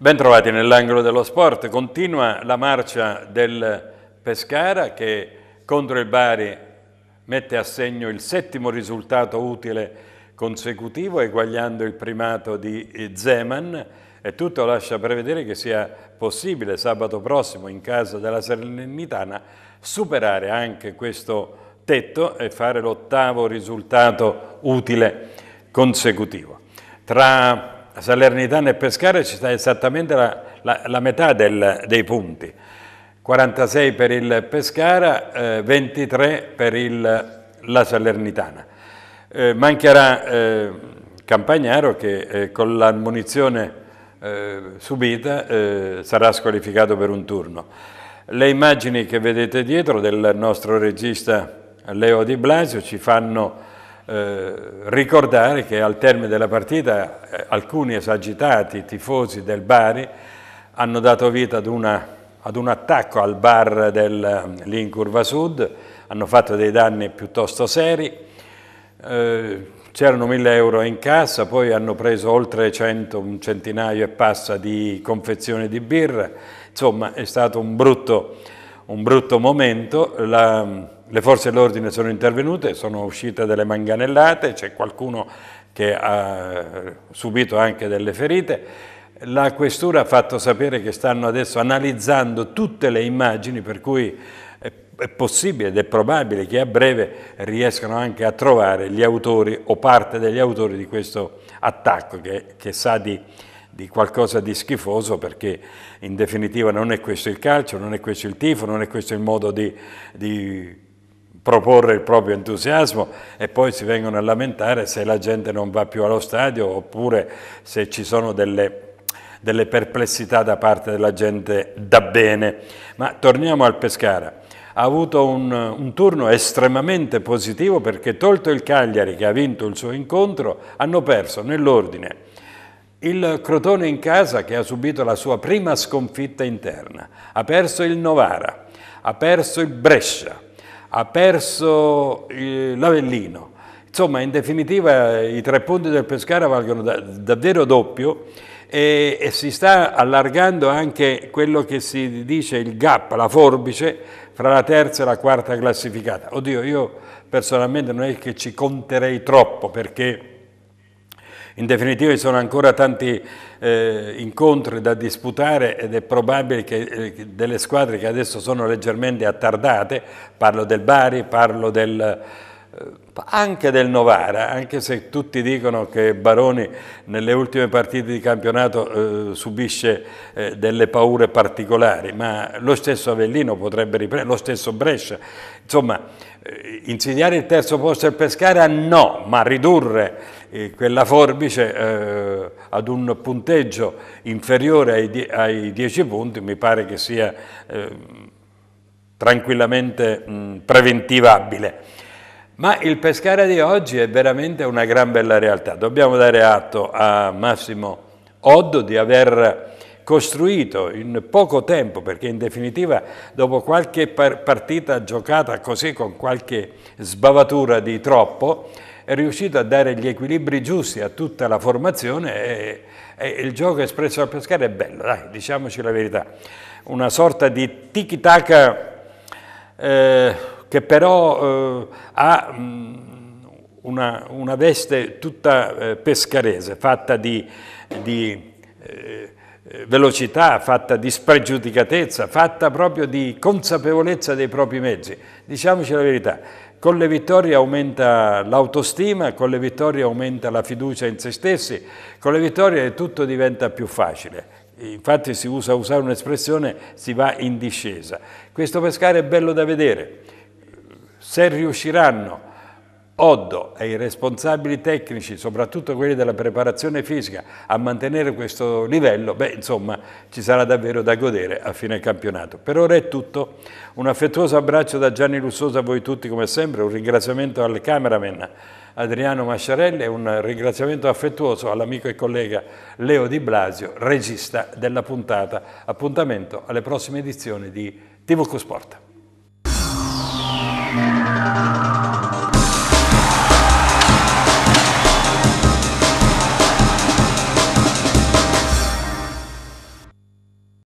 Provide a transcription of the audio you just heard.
Bentrovati nell'angolo dello sport, continua la marcia del Pescara che contro il Bari mette a segno il settimo risultato utile consecutivo eguagliando il primato di Zeman e tutto lascia prevedere che sia possibile sabato prossimo in casa della Serenitana superare anche questo tetto e fare l'ottavo risultato utile consecutivo. Tra Salernitana e Pescara ci sta esattamente la, la, la metà del, dei punti. 46 per il Pescara, eh, 23 per il, la Salernitana. Eh, mancherà eh, Campagnaro che eh, con l'ammunizione eh, subita eh, sarà squalificato per un turno. Le immagini che vedete dietro del nostro regista Leo Di Blasio ci fanno eh, ricordare che al termine della partita eh, alcuni esagitati tifosi del Bari hanno dato vita ad, una, ad un attacco al bar dell'Incurva eh, Sud, hanno fatto dei danni piuttosto seri, eh, c'erano 1000 euro in cassa, poi hanno preso oltre 100, un centinaio e passa di confezioni di birra, insomma è stato un brutto, un brutto momento. La, le forze dell'ordine sono intervenute, sono uscite delle manganellate, c'è qualcuno che ha subito anche delle ferite. La questura ha fatto sapere che stanno adesso analizzando tutte le immagini per cui è possibile ed è probabile che a breve riescano anche a trovare gli autori o parte degli autori di questo attacco che, che sa di, di qualcosa di schifoso perché in definitiva non è questo il calcio, non è questo il tifo, non è questo il modo di, di proporre il proprio entusiasmo e poi si vengono a lamentare se la gente non va più allo stadio oppure se ci sono delle delle perplessità da parte della gente da bene. Ma torniamo al Pescara. Ha avuto un, un, turno estremamente positivo perché tolto il Cagliari che ha vinto il suo incontro, hanno perso nell'ordine il Crotone in casa che ha subito la sua prima sconfitta interna, ha perso il Novara, ha perso il Brescia, ha perso l'Avellino. Insomma, in definitiva i tre punti del Pescara valgono da, davvero doppio e, e, si sta allargando anche quello che si dice il gap, la forbice, fra la terza e la quarta classificata. Oddio, io personalmente non è che ci conterei troppo perché in definitiva ci sono ancora tanti eh, incontri da disputare ed è probabile che eh, delle squadre che adesso sono leggermente attardate, parlo del Bari, parlo del, eh, anche del Novara, anche se tutti dicono che Baroni nelle ultime partite di campionato eh, subisce eh, delle paure particolari, ma lo stesso Avellino potrebbe riprendere, lo stesso Brescia, insomma eh, insidiare il terzo posto del Pescara no, ma ridurre quella forbice eh, ad un punteggio inferiore ai, die ai 10 punti mi pare che sia eh, tranquillamente mh, preventivabile. Ma il Pescara di oggi è veramente una gran bella realtà. Dobbiamo dare atto a Massimo Oddo di aver costruito in poco tempo, perché in definitiva dopo qualche partita giocata così con qualche sbavatura di troppo, è riuscito a dare gli equilibri giusti a tutta la formazione e, e il gioco espresso dal Pescara è bello, dai, diciamoci la verità. Una sorta di tiki-taka eh, che però eh, ha mh, mm, una, una, veste tutta eh, pescarese, fatta di... di eh, eh, velocità, fatta di spregiudicatezza, fatta proprio di consapevolezza dei propri mezzi. Diciamoci la verità, con le vittorie aumenta l'autostima, con le vittorie aumenta la fiducia in se stessi, con le vittorie tutto diventa più facile. Infatti si usa usare un'espressione, si va in discesa. Questo pescare è bello da vedere. Se riusciranno Oddo e i responsabili tecnici, soprattutto quelli della preparazione fisica, a mantenere questo livello, beh, insomma, ci sarà davvero da godere a fine campionato. Per ora è tutto. Un affettuoso abbraccio da Gianni Lussoso a voi tutti, come sempre, un ringraziamento al cameraman Adriano Masciarelli e un ringraziamento affettuoso all'amico e collega Leo Di Blasio, regista della puntata. Appuntamento alle prossime edizioni di TV Cosport.